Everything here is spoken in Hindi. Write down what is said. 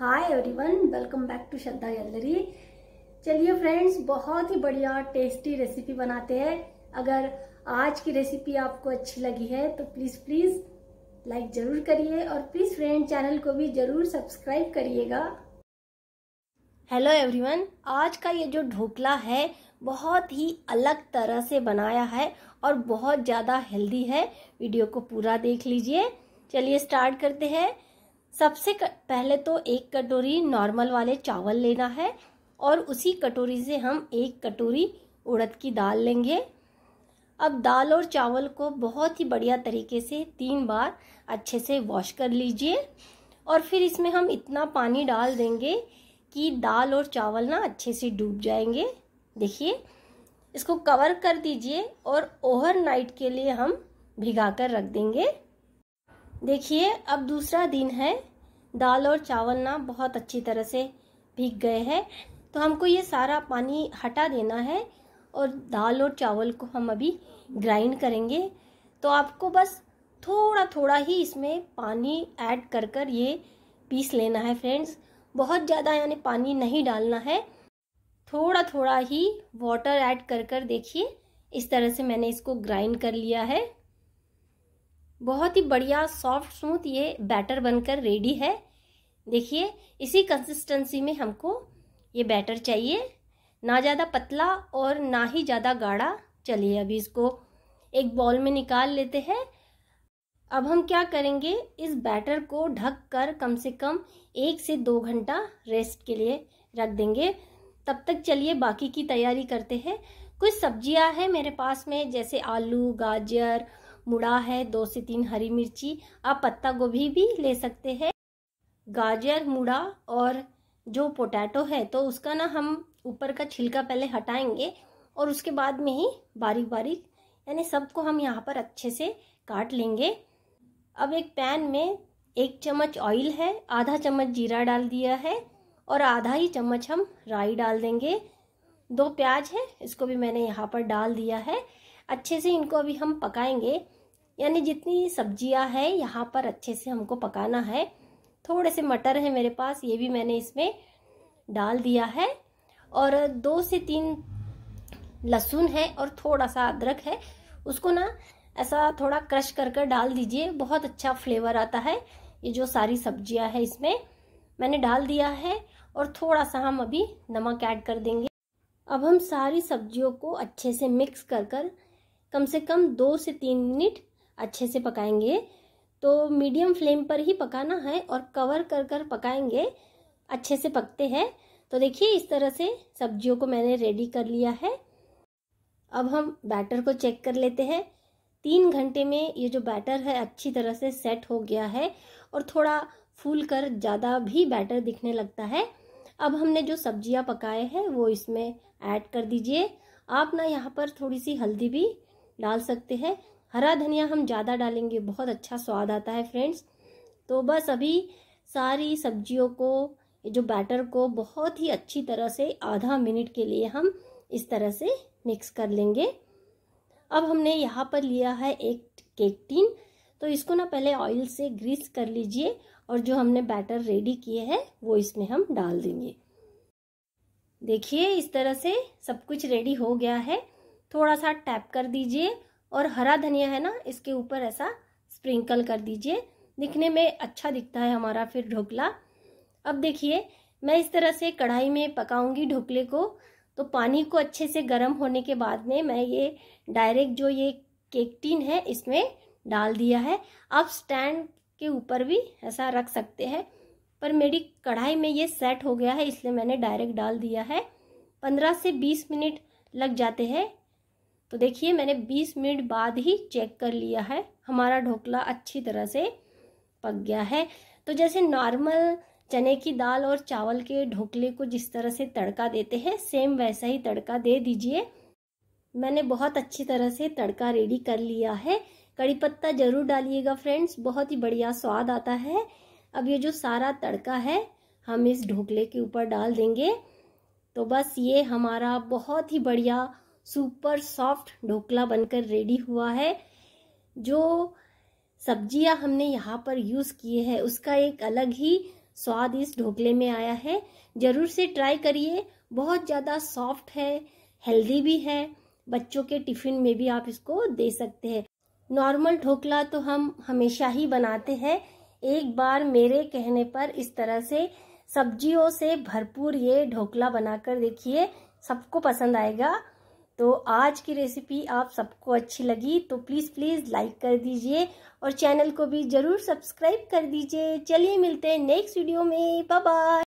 hi everyone welcome back to Shraddha gallery चलिए फ्रेंड्स बहुत ही बढ़िया टेस्टी रेसिपी बनाते हैं अगर आज की रेसिपी आपको अच्छी लगी है तो प्लीज़ प्लीज़ लाइक ज़रूर करिए और प्लीज़ फ्रेंड चैनल को भी ज़रूर सब्सक्राइब करिएगा हेलो एवरीवन आज का ये जो ढोकला है बहुत ही अलग तरह से बनाया है और बहुत ज़्यादा हेल्दी है वीडियो को पूरा देख लीजिए चलिए स्टार्ट करते हैं सबसे पहले तो एक कटोरी नॉर्मल वाले चावल लेना है और उसी कटोरी से हम एक कटोरी उड़द की दाल लेंगे अब दाल और चावल को बहुत ही बढ़िया तरीके से तीन बार अच्छे से वॉश कर लीजिए और फिर इसमें हम इतना पानी डाल देंगे कि दाल और चावल ना अच्छे से डूब जाएंगे देखिए इसको कवर कर दीजिए और ओवर नाइट के लिए हम भिगा कर रख देंगे देखिए अब दूसरा दिन है दाल और चावल ना बहुत अच्छी तरह से भीग गए हैं तो हमको ये सारा पानी हटा देना है और दाल और चावल को हम अभी ग्राइंड करेंगे तो आपको बस थोड़ा थोड़ा ही इसमें पानी ऐड कर कर ये पीस लेना है फ्रेंड्स बहुत ज़्यादा यानी पानी नहीं डालना है थोड़ा थोड़ा ही वाटर ऐड कर कर देखिए इस तरह से मैंने इसको ग्राइंड कर लिया है बहुत ही बढ़िया सॉफ्ट स्मूथ ये बैटर बनकर रेडी है देखिए इसी कंसिस्टेंसी में हमको ये बैटर चाहिए ना ज़्यादा पतला और ना ही ज़्यादा गाढ़ा चलिए अभी इसको एक बॉल में निकाल लेते हैं अब हम क्या करेंगे इस बैटर को ढक कर कम से कम एक से दो घंटा रेस्ट के लिए रख देंगे तब तक चलिए बाकी की तैयारी करते हैं कुछ सब्जियां हैं मेरे पास में जैसे आलू गाजर मुड़ा है दो से तीन हरी मिर्ची आप पत्ता गोभी भी ले सकते हैं गाजर मुड़ा और जो पोटैटो है तो उसका ना हम ऊपर का छिलका पहले हटाएंगे और उसके बाद में ही बारीक बारीक यानी सबको हम यहाँ पर अच्छे से काट लेंगे अब एक पैन में एक चम्मच ऑयल है आधा चम्मच जीरा डाल दिया है और आधा ही चम्मच हम राई डाल देंगे दो प्याज है इसको भी मैंने यहाँ पर डाल दिया है अच्छे से इनको अभी हम पकाएंगे यानी जितनी सब्जियां हैं यहाँ पर अच्छे से हमको पकाना है थोड़े से मटर हैं मेरे पास ये भी मैंने इसमें डाल दिया है और दो से तीन लहसुन है और थोड़ा सा अदरक है उसको ना ऐसा थोड़ा क्रश कर कर डाल दीजिए बहुत अच्छा फ्लेवर आता है ये जो सारी सब्जियां है इसमें मैंने डाल दिया है और थोड़ा सा हम अभी नमक ऐड कर देंगे अब हम सारी सब्जियों को अच्छे से मिक्स कर कर कम से कम दो से तीन मिनट अच्छे से पकाएंगे तो मीडियम फ्लेम पर ही पकाना है और कवर कर कर पकाएंगे अच्छे से पकते हैं तो देखिए इस तरह से सब्जियों को मैंने रेडी कर लिया है अब हम बैटर को चेक कर लेते हैं तीन घंटे में ये जो बैटर है अच्छी तरह से सेट हो गया है और थोड़ा फूल कर ज़्यादा भी बैटर दिखने लगता है अब हमने जो सब्जियां पकाए हैं वो इसमें ऐड कर दीजिए आप ना यहाँ पर थोड़ी सी हल्दी भी डाल सकते हैं हरा धनिया हम ज़्यादा डालेंगे बहुत अच्छा स्वाद आता है फ्रेंड्स तो बस अभी सारी सब्जियों को जो बैटर को बहुत ही अच्छी तरह से आधा मिनट के लिए हम इस तरह से मिक्स कर लेंगे अब हमने यहाँ पर लिया है एक केक टीन तो इसको ना पहले ऑयल से ग्रीस कर लीजिए और जो हमने बैटर रेडी किए हैं वो इसमें हम डाल देंगे देखिए इस तरह से सब कुछ रेडी हो गया है थोड़ा सा टैप कर दीजिए और हरा धनिया है ना इसके ऊपर ऐसा स्प्रिंकल कर दीजिए दिखने में अच्छा दिखता है हमारा फिर ढोकला अब देखिए मैं इस तरह से कढ़ाई में पकाऊंगी ढोकले को तो पानी को अच्छे से गर्म होने के बाद में मैं ये डायरेक्ट जो ये केक टीन है इसमें डाल दिया है आप स्टैंड के ऊपर भी ऐसा रख सकते हैं पर मेरी कढ़ाई में ये सेट हो गया है इसलिए मैंने डायरेक्ट डाल दिया है पंद्रह से बीस मिनट लग जाते हैं तो देखिए मैंने 20 मिनट बाद ही चेक कर लिया है हमारा ढोकला अच्छी तरह से पक गया है तो जैसे नॉर्मल चने की दाल और चावल के ढोकले को जिस तरह से तड़का देते हैं सेम वैसा ही तड़का दे दीजिए मैंने बहुत अच्छी तरह से तड़का रेडी कर लिया है कड़ी पत्ता जरूर डालिएगा फ्रेंड्स बहुत ही बढ़िया स्वाद आता है अब ये जो सारा तड़का है हम इस ढोकले के ऊपर डाल देंगे तो बस ये हमारा बहुत ही बढ़िया सुपर सॉफ्ट ढोकला बनकर रेडी हुआ है जो सब्जियां हमने यहाँ पर यूज़ किए हैं उसका एक अलग ही स्वाद इस ढोकले में आया है ज़रूर से ट्राई करिए बहुत ज़्यादा सॉफ्ट है हेल्दी भी है बच्चों के टिफ़िन में भी आप इसको दे सकते हैं नॉर्मल ढोकला तो हम हमेशा ही बनाते हैं एक बार मेरे कहने पर इस तरह से सब्जियों से भरपूर ये ढोकला बनाकर देखिए सबको पसंद आएगा तो आज की रेसिपी आप सबको अच्छी लगी तो प्लीज़ प्लीज़ लाइक कर दीजिए और चैनल को भी ज़रूर सब्सक्राइब कर दीजिए चलिए मिलते हैं नेक्स्ट वीडियो में बाय